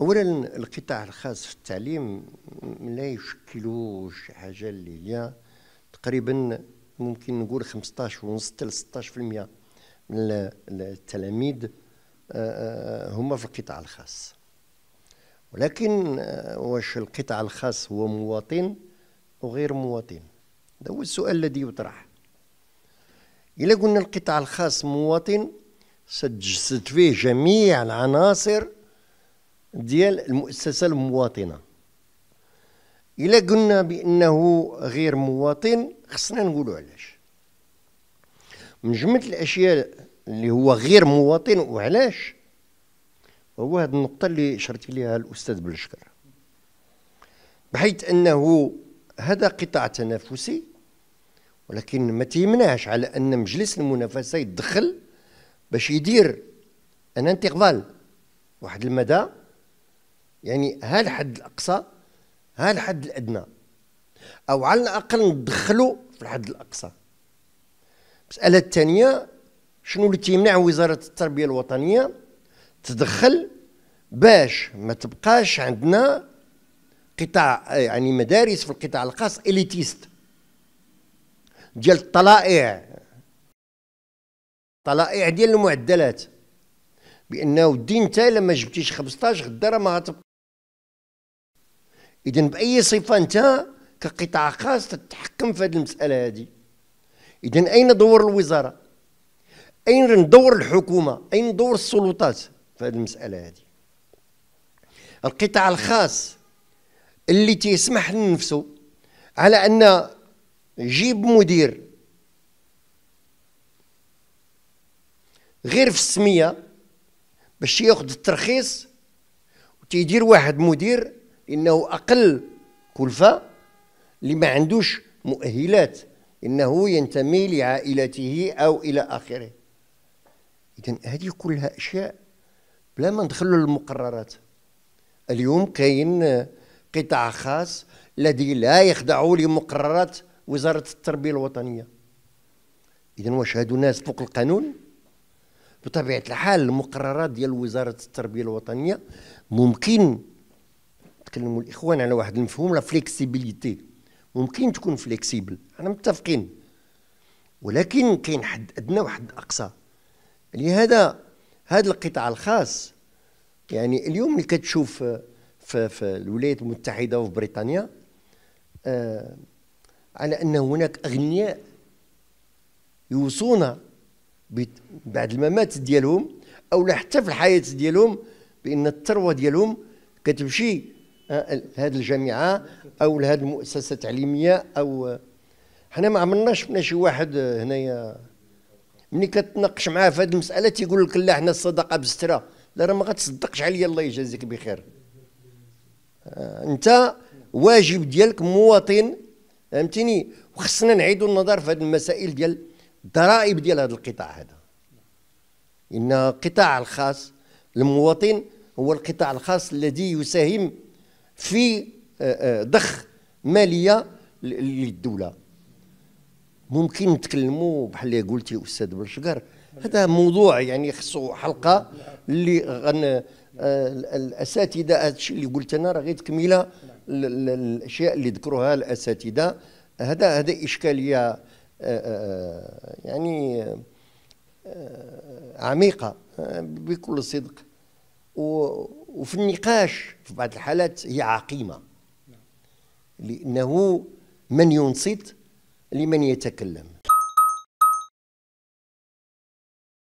اولا القطاع الخاص في التعليم لا يشكل شي حاجه اللي هي تقريبا ممكن نقول 15 ونص حتى 16% من التلاميذ آه، آه، هما في القطاع الخاص ولكن آه، واش القطاع الخاص هو مواطن او غير مواطن هذا هو السؤال الذي يطرح إلا قلنا القطاع الخاص مواطن ستجسد فيه جميع العناصر ديال المؤسسه المواطنه الا قلنا بانه غير مواطن خصنا نقولوا علاش من جمله الاشياء اللي هو غير مواطن وعلاش هو هذه النقطه اللي شرت ليها الاستاذ بلشكر بحيث انه هذا قطاع تنافسي ولكن ما تيمنعش على ان مجلس المنافسه يتدخل باش يدير ان انتقال واحد المدى يعني ها الحد الاقصى ها الحد الادنى او على الاقل ندخلوا في الحد الاقصى المساله الثانيه شنو اللي تيمنع وزاره التربيه الوطنيه تدخل باش ما تبقاش عندنا قطاع يعني مدارس في القطاع الخاص اليتيست ديال الطلائع طلائع ديال المعدلات بانه الدين انت لما جبتيش 15 غدا راه ما غتبقى اذا باي صفه انت كقطاع خاص تتحكم في هذه المساله هذه اذا اين دور الوزاره اين دور الحكومه اين دور السلطات في هذه المساله هذه القطاع الخاص اللي تيسمح لنفسه على ان جيب مدير غير في السميه باش ياخذ الترخيص وتيدير واحد مدير انه اقل كلفه اللي ما عندوش مؤهلات انه ينتمي لعائلته او الى اخره اذا هذه كلها اشياء بلا ما ندخلوا للمقررات اليوم كاين قطاع خاص الذي لا يخضع لمقررات وزاره التربيه الوطنيه اذا واش هادو ناس فوق القانون بطبيعه الحال المقررات ديال وزاره التربيه الوطنيه ممكن تكلموا الاخوان على واحد المفهوم لا فليكسيبيليتي ممكن تكون فليكسيبل انا متفقين ولكن كاين حد ادنى وحد اقصى لهذا هذا القطاع الخاص يعني اليوم اللي كتشوف في, في الولايات المتحده وفي بريطانيا آه على ان هناك اغنياء يوصون بعد الممات ديالهم او حتى في الحياه ديالهم بان الثروه ديالهم كتمشي هذه الجامعه او لهذه المؤسسه التعليميه او حنا ما عمرناش شفنا شي واحد هنايا ملي كتناقش معاه في هذه المساله تيقول لك لا حنا الصدقه بسترة لا راه ما غتصدقش عليا الله يجازيك بخير آه، انت واجب ديالك مواطن فهمتيني وخصنا نعيدوا النظر في هذه المسائل ديال الضرائب ديال هذا القطاع هذا ان القطاع الخاص المواطن هو القطاع الخاص الذي يساهم في آه، آه، ضخ ماليه للدوله ممكن نتكلموا بحال اللي قلتي استاذ بلشقر هذا موضوع يعني خصو حلقه اللي غن آه، الاساتذه هذا الشيء اللي قلت انا راه غير تكمله الاشياء اللي ذكروها الاساتذه هذا هذا اشكاليه يعني عميقه بكل صدق وفي النقاش في بعض الحالات هي عقيمة لأنه من ينصت لمن يتكلم